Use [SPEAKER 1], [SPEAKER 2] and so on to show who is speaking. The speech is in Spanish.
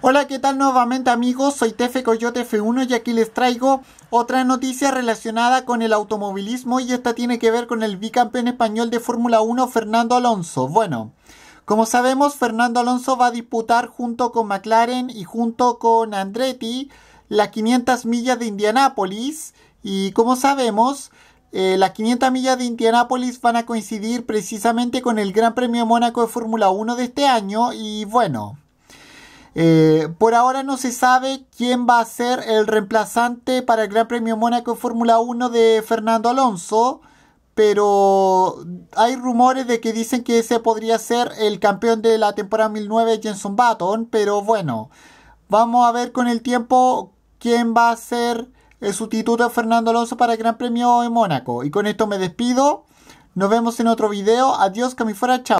[SPEAKER 1] Hola, ¿qué tal nuevamente amigos? Soy Tefe Coyote F1 y aquí les traigo otra noticia relacionada con el automovilismo y esta tiene que ver con el bicampeón español de Fórmula 1 Fernando Alonso. Bueno, como sabemos Fernando Alonso va a disputar junto con McLaren y junto con Andretti las 500 millas de Indianápolis y como sabemos eh, las 500 millas de Indianápolis van a coincidir precisamente con el Gran Premio Mónaco de Fórmula 1 de este año y bueno... Eh, por ahora no se sabe quién va a ser el reemplazante para el Gran Premio Mónaco en Fórmula 1 de Fernando Alonso, pero hay rumores de que dicen que ese podría ser el campeón de la temporada 2009 Jenson Button, pero bueno, vamos a ver con el tiempo quién va a ser el eh, sustituto de Fernando Alonso para el Gran Premio de Mónaco. Y con esto me despido. Nos vemos en otro video. Adiós, que chao.